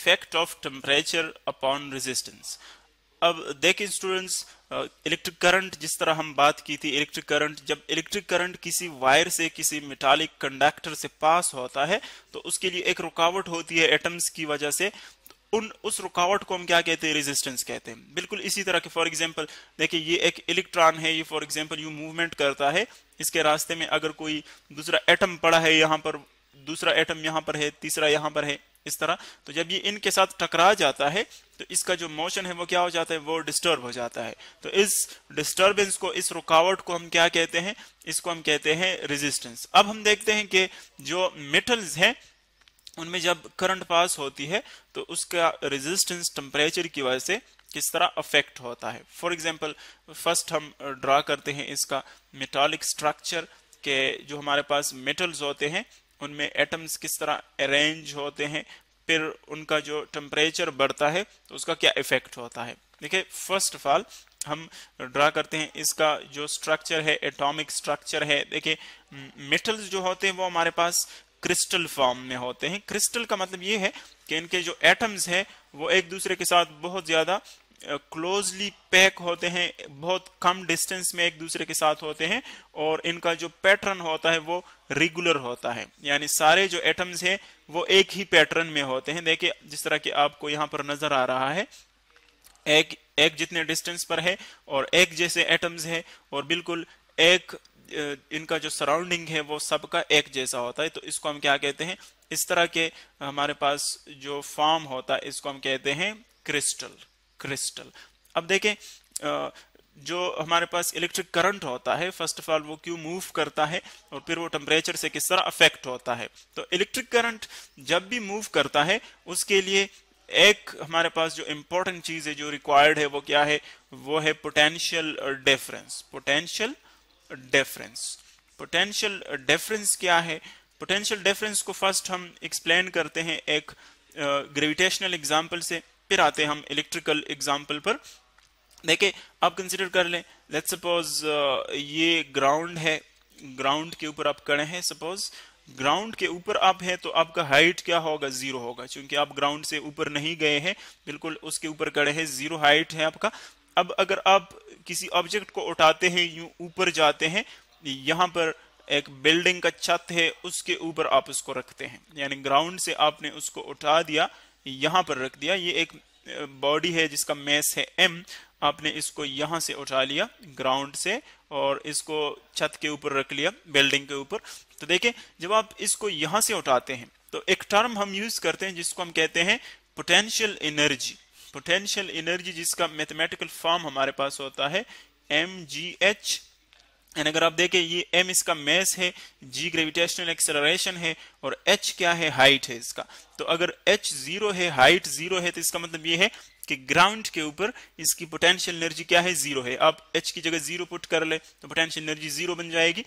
effect of temperature upon resistance अब देखें students electric current जिस तरह हम बात की थी इलेक्ट्रिक करंट जब इलेक्ट्रिक करंट किसी वायर से किसी मेटालिक कंडक्टर से पास होता है तो उसके लिए एक रुकावट होती है एटम्स की वजह से उन उस रुकावट को हम क्या कहते हैं रेजिस्टेंस कहते हैं बिल्कुल इसी तरह के फॉर एग्जांपल देखिए ये एक इलेक्ट्रॉन है ये फॉर एग्जांपल यू मूवमेंट करता है इसके रास्ते में अगर कोई दूसरा एटम पड़ा है यहाँ पर दूसरा एटम यहाँ पर है तीसरा यहाँ पर है इस तरह तो जब ये इनके साथ टकरा जाता है तो इसका जो मोशन है वो क्या हो जाता है वो डिस्टर्ब हो जाता है तो इस डिस्टर्बेंस को इस रुकावट को हम क्या कहते हैं इसको हम कहते हैं रेजिस्टेंस अब हम देखते हैं कि जो मेटल्स हैं उनमें जब करंट पास होती है तो उसका रेजिस्टेंस टेम्परेचर की वजह से किस तरह अफेक्ट होता है फॉर एग्जाम्पल फर्स्ट हम ड्रा करते हैं इसका मेटालिक स्ट्रक्चर के जो हमारे पास मेटल्स होते हैं उनमें एटम्स किस तरह अरेंज होते हैं फिर उनका जो टेम्परेचर बढ़ता है तो उसका क्या इफेक्ट होता है देखिए फर्स्ट ऑफ ऑल हम ड्रा करते हैं इसका जो स्ट्रक्चर है एटॉमिक स्ट्रक्चर है देखिए मेटल्स जो होते हैं वो हमारे पास क्रिस्टल फॉर्म में होते हैं क्रिस्टल का मतलब ये है कि इनके जो एटम्स हैं वो एक दूसरे के साथ बहुत ज़्यादा क्लोजली पैक होते हैं बहुत कम डिस्टेंस में एक दूसरे के साथ होते हैं और इनका जो पैटर्न होता है वो रेगुलर होता है यानी सारे जो एटम्स हैं वो एक ही पैटर्न में होते हैं देखिए जिस तरह की आपको यहाँ पर नजर आ रहा है एक एक जितने डिस्टेंस पर है और एक जैसे एटम्स है और बिल्कुल एक इनका जो सराउंडिंग है वो सबका एक जैसा होता है तो इसको हम क्या कहते हैं इस तरह के हमारे पास जो फॉर्म होता है इसको हम कहते हैं क्रिस्टल क्रिस्टल अब देखें जो हमारे पास इलेक्ट्रिक करंट होता है फर्स्ट ऑफ ऑल वो क्यों मूव करता है और फिर वो टेम्परेचर से किस तरह अफेक्ट होता है तो इलेक्ट्रिक करंट जब भी मूव करता है उसके लिए एक हमारे पास जो इंपॉर्टेंट चीज है जो रिक्वायर्ड है वो क्या है वो है potential difference potential difference potential difference क्या है पोटेंशियल डिफरेंस को फर्स्ट हम एक्सप्लेन करते हैं एक ग्रेविटेशनल uh, एग्जाम्पल से फिर आते हैं हम इलेक्ट्रिकल एग्जाम्पल पर देखिए आप कंसिडर कर लें लेट सपोज uh, ये ग्राउंड है ग्राउंड के ऊपर आप कड़े हैं सपोज ग्राउंड के ऊपर आप हैं तो आपका हाइट क्या होगा जीरो होगा क्योंकि आप ग्राउंड से ऊपर नहीं गए हैं बिल्कुल उसके ऊपर कड़े हैं जीरो हाइट है आपका अब अगर आप किसी ऑब्जेक्ट को उठाते हैं यूं ऊपर जाते हैं यहाँ पर एक बिल्डिंग का छत है उसके ऊपर आप उसको रखते हैं यानी ग्राउंड से आपने उसको उठा दिया यहां पर रख दिया ये एक बॉडी है जिसका मैस है एम आपने इसको यहां से उठा लिया ग्राउंड से और इसको छत के ऊपर रख लिया बिल्डिंग के ऊपर तो देखें जब आप इसको यहां से उठाते हैं तो एक टर्म हम यूज करते हैं जिसको हम कहते हैं पोटेंशियल एनर्जी पोटेंशियल एनर्जी जिसका मैथमेटिकल फॉर्म हमारे पास होता है एम जी एच एंड अगर आप देखें ये एम इसका मैस है जी ग्रेविटेशनल एक्सेलरेशन है और एच क्या है हाइट है इसका तो अगर एच जीरो है हाइट जीरो है तो इसका मतलब ये है कि ग्राउंड के ऊपर इसकी पोटेंशियल एनर्जी क्या है जीरो है आप एच की जगह जीरो पुट कर ले तो पोटेंशियल एनर्जी जीरो बन जाएगी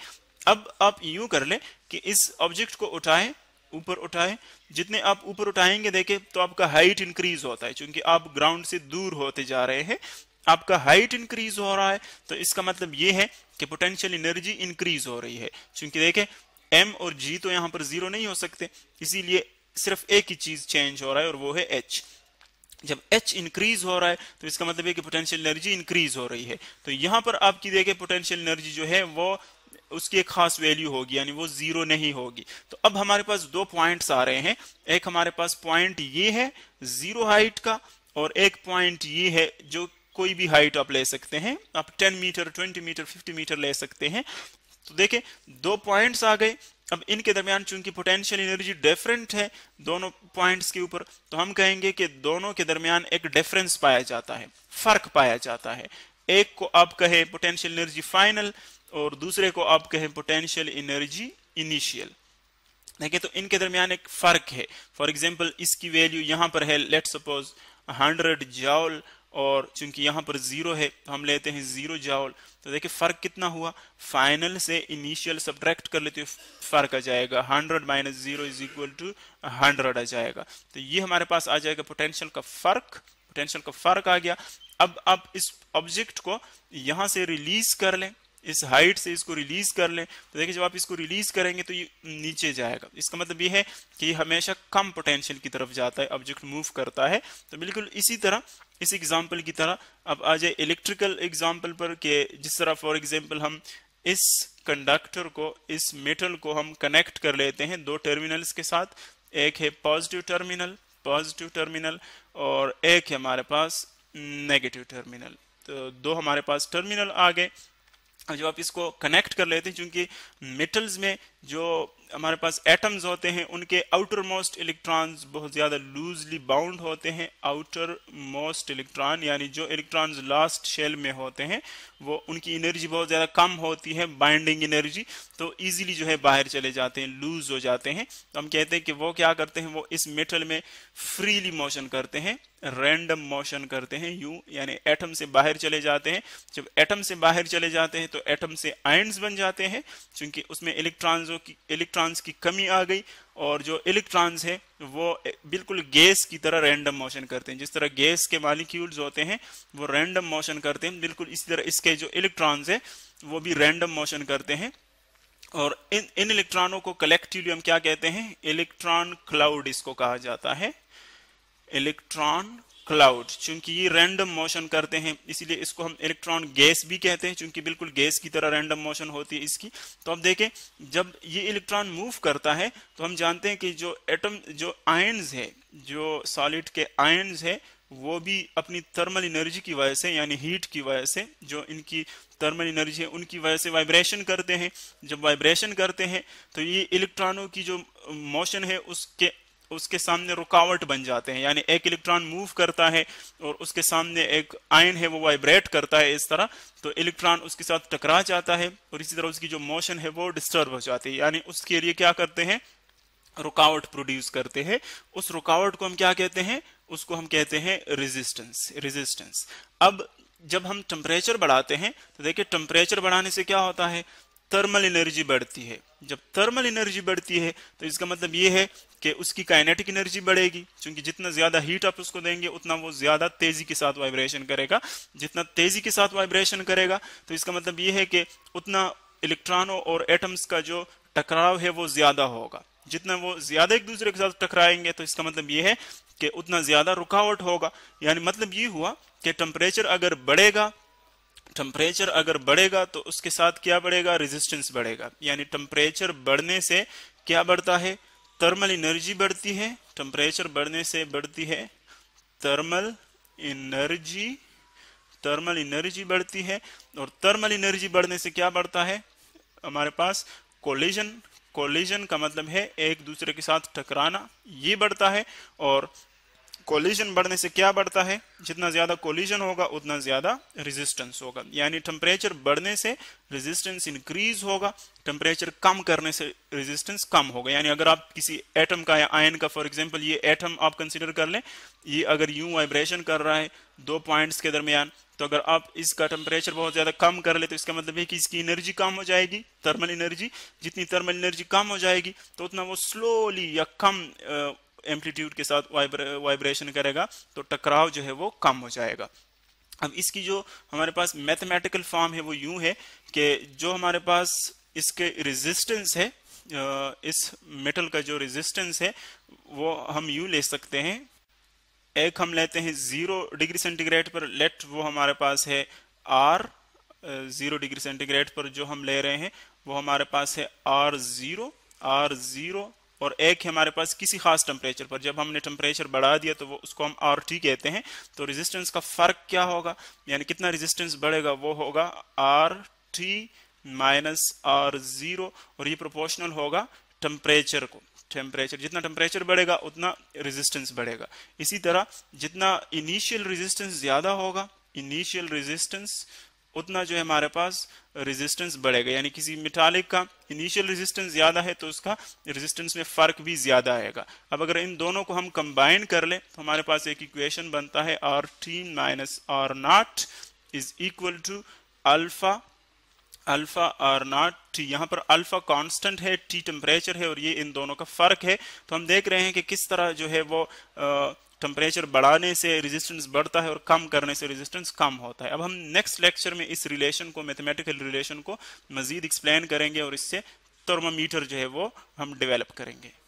अब आप यू कर ले कि इस ऑब्जेक्ट को उठाएं ऊपर उठाएं जितने आप ऊपर उठाएंगे देखें तो आपका हाइट इंक्रीज होता है क्योंकि आप ग्राउंड से दूर होते जा रहे हैं आपका हाइट इंक्रीज हो रहा है तो इसका मतलब ये है कि पोटेंशियल एनर्जी इंक्रीज हो रही है क्योंकि देखें एम और जी तो यहां पर जीरो नहीं हो सकते इसीलिए सिर्फ एक ही चीज चेंज हो रहा है और वो है एच जब H इंक्रीज हो रहा है तो इसका मतलब है कि पोटेंशियल एनर्जी इंक्रीज हो रही है तो यहां पर आपकी देखें पोटेंशियल एनर्जी जो है वो उसकी एक खास वैल्यू होगी यानी वो जीरो नहीं होगी तो अब हमारे पास दो पॉइंट्स आ रहे हैं एक हमारे पास पॉइंट ये है जीरो हाइट का और एक पॉइंट ये है जो कोई भी हाइट आप ले सकते हैं आप 10 मीटर 20 मीटर 50 मीटर ले सकते हैं तो देखें दो पॉइंट्स आ गए अब इनके दरमियान चूंकि पोटेंशियल एनर्जी डिफरेंट है दोनों पॉइंट्स के ऊपर तो हम कहेंगे कि दोनों के दरमियान एक डिफरेंस पाया जाता है फर्क पाया जाता है एक को आप कहे पोटेंशियल एनर्जी फाइनल और दूसरे को आप कहे पोटेंशियल एनर्जी इनिशियल देखिए तो इनके दरमियान एक फर्क है फॉर एग्जाम्पल इसकी वैल्यू यहां पर है लेट सपोज हंड्रेड जॉल और चूंकि यहाँ पर जीरो है तो हम लेते हैं जीरो जाउल तो देखिए फर्क कितना हुआ फाइनल से इनिशियल सब्ट्रैक्ट कर लेते हो फर्क आ जाएगा hundred minus zero is equal to hundred आ जाएगा तो ये हमारे पास आ जाएगा पोटेंशियल का फर्क पोटेंशियल का फर्क आ गया अब आप इस ऑब्जेक्ट को यहां से रिलीज कर लें इस हाइट से इसको रिलीज कर लें तो देखिए जब आप इसको रिलीज करेंगे तो ये नीचे जाएगा इसका मतलब ये है कि हमेशा कम पोटेंशियल की तरफ जाता है ऑब्जेक्ट मूव करता है तो बिल्कुल इसी तरह इस एग्जाम्पल की तरह अब आ जाए इलेक्ट्रिकल एग्जाम्पल पर के जिस तरह फॉर एग्जाम्पल हम इस कंडक्टर को इस मेटल को हम कनेक्ट कर लेते हैं दो टर्मिनल्स के साथ एक है पॉजिटिव टर्मिनल पॉजिटिव टर्मिनल और एक है हमारे पास नेगेटिव टर्मिनल तो दो हमारे पास टर्मिनल आ गए जब आप इसको कनेक्ट कर लेते हैं चूंकि मेटल्स में जो हमारे पास एटम्स होते हैं उनके आउटर मोस्ट इलेक्ट्रॉन्स बहुत ज़्यादा लूजली बाउंड होते हैं आउटर मोस्ट इलेक्ट्रॉन यानी जो इलेक्ट्रॉन्स लास्ट शेल में होते हैं वो उनकी एनर्जी बहुत ज़्यादा कम होती है बाइंडिंग एनर्जी तो इजीली जो है बाहर चले जाते हैं लूज हो जाते हैं तो हम कहते हैं कि वो क्या करते हैं वो इस मेटल में फ्रीली मोशन करते हैं रैंडम मोशन करते हैं यू यानी एटम से बाहर चले जाते हैं जब एटम से बाहर चले जाते हैं तो एटम से आयंस बन जाते हैं चूंकि उसमें इलेक्ट्रॉन्स इलेक्ट्रॉन्सों की इलेक्ट्रॉन्स की कमी आ गई और जो इलेक्ट्रॉन्स हैं वो बिल्कुल गैस की तरह रैंडम मोशन करते हैं जिस तरह गैस के मालिक्यूल्स होते हैं वो रैंडम मोशन करते हैं बिल्कुल इसी तरह इसके जो इलेक्ट्रॉन्स हैं वो भी रैंडम मोशन करते हैं और इन इन इलेक्ट्रॉनों को कलेक्टिवली हम क्या कहते हैं इलेक्ट्रॉन क्लाउड इसको कहा जाता है इलेक्ट्रॉन क्लाउड चूंकि ये रैंडम मोशन करते हैं इसीलिए इसको हम इलेक्ट्रॉन गैस भी कहते हैं चूंकि बिल्कुल गैस की तरह रैंडम मोशन होती है इसकी तो अब देखें जब ये इलेक्ट्रॉन मूव करता है तो हम जानते हैं कि जो एटम जो आयन्स है जो सॉलिड के आयन्स है वो भी अपनी थर्मल एनर्जी की वजह से यानी हीट की वजह से जो इनकी थर्मल एनर्जी है उनकी वजह से वाइब्रेशन करते हैं जब वाइब्रेशन करते हैं तो ये इलेक्ट्रॉनों की जो मोशन है उसके उसके सामने रुकावट बन जाते हैं यानी एक इलेक्ट्रॉन मूव करता है और उसके सामने एक आयन है वो वाइब्रेट करता है इस तरह तो इलेक्ट्रॉन उसके साथ टकरा जाता है और इसी तरह उसकी जो मोशन है वो डिस्टर्ब हो जाती है यानी उसके लिए क्या करते हैं रुकावट प्रोड्यूस करते हैं उस रुकावट को हम क्या कहते हैं उसको हम कहते हैं रेजिस्टेंस रेजिस्टेंस अब जब हम टेम्परेचर बढ़ाते हैं तो देखिए टेम्परेचर बढ़ाने से क्या होता है थर्मल एनर्जी बढ़ती है जब थर्मल एनर्जी बढ़ती है तो इसका मतलब ये है कि उसकी काइनेटिक एनर्जी बढ़ेगी क्योंकि जितना ज्यादा हीट आप उसको देंगे उतना वो ज्यादा तेजी के साथ वाइब्रेशन करेगा जितना तेजी के साथ वाइब्रेशन करेगा तो इसका मतलब ये है कि उतना इलेक्ट्रॉनों और एटम्स का जो टकराव है वो ज्यादा होगा जितना वो ज्यादा एक दूसरे के साथ टकराएंगे तो इसका मतलब ये है कि उतना ज्यादा रुकावट होगा यानी मतलब ये हुआ कि टेम्परेचर अगर बढ़ेगा टेम्परेचर अगर बढ़ेगा तो उसके साथ क्या बढ़ेगा रेजिस्टेंस बढ़ेगा यानी टेम्परेचर बढ़ने से क्या बढ़ता है थर्मल एनर्जी बढ़ती है टेम्परेचर बढ़ने से बढ़ती है थर्मल एनर्जी थर्मल एनर्जी बढ़ती है और थर्मल एनर्जी बढ़ने से क्या बढ़ता है हमारे पास कोलिजन कोलिजन का मतलब है एक दूसरे के साथ टकराना ये बढ़ता है और कोलिजन बढ़ने से क्या बढ़ता है जितना ज्यादा कोलिजन होगा उतना ज्यादा रेजिस्टेंस होगा यानी टेम्परेचर बढ़ने से रेजिस्टेंस इंक्रीज होगा टेम्परेचर कम करने से रेजिस्टेंस कम होगा यानी अगर आप किसी एटम का या आयन का फॉर एग्जांपल ये एटम आप कंसिडर कर लें ये अगर यू वाइब्रेशन कर रहा है दो पॉइंट्स के दरमियान तो अगर आप इसका टेम्परेचर बहुत ज़्यादा कम कर ले तो इसका मतलब है कि इसकी एनर्जी कम हो जाएगी थर्मल एनर्जी जितनी थर्मल एनर्जी कम हो जाएगी तो उतना वो स्लोली या कम एम्पलीट्यूड के साथ वाइब्रेशन करेगा तो टकराव जो है वो कम हो जाएगा अब इसकी जो हमारे पास मैथमेटिकल फॉर्म है वो यूं है कि जो हमारे पास इसके रेजिस्टेंस है इस मेटल का जो रेजिस्टेंस है वो हम यूं ले सकते हैं एक हम लेते हैं जीरो डिग्री सेंटीग्रेड पर लेट वो हमारे पास है आर जीरो डिग्री सेंटीग्रेड पर जो हम ले रहे हैं वो हमारे पास है आर जीरो आर जीरो और एक है हमारे पास किसी खास टेम्परेचर पर जब हमने टेम्परेचर बढ़ा दिया तो वो उसको हम आर टी कहते हैं तो रेजिस्टेंस का फ़र्क क्या होगा यानी कितना रेजिस्टेंस बढ़ेगा वो होगा R T minus R zero और ये प्रोपोर्शनल होगा टेम्परेचर को टेम्परेचर जितना टेम्परेचर बढ़ेगा उतना रेजिस्टेंस बढ़ेगा इसी तरह जितना इनिशियल रेजिस्टेंस ज़्यादा होगा इनिशियल रेजिस्टेंस उतना जो है हमारे पास रेजिस्टेंस बढ़ेगा यानी किसी मिटालिक का इनिशियल रेजिस्टेंस ज़्यादा है तो उसका रेजिस्टेंस में फ़र्क भी ज़्यादा आएगा अब अगर इन दोनों को हम कंबाइन कर ले तो हमारे पास एक इक्वेशन बनता है R T minus R naught is equal to alpha alpha R naught T यहाँ पर अल्फा कांस्टेंट है टी टेम्परेचर है और ये इन दोनों का फर्क है तो हम देख रहे हैं कि किस तरह जो है वो टेम्परेचर बढ़ाने से रेजिस्टेंस बढ़ता है और कम करने से रेजिस्टेंस कम होता है अब हम नेक्स्ट लेक्चर में इस रिलेशन को मैथमेटिकल रिलेशन को मजीद एक्सप्लेन करेंगे और इससे थर्मामीटर जो है वो हम डेवलप करेंगे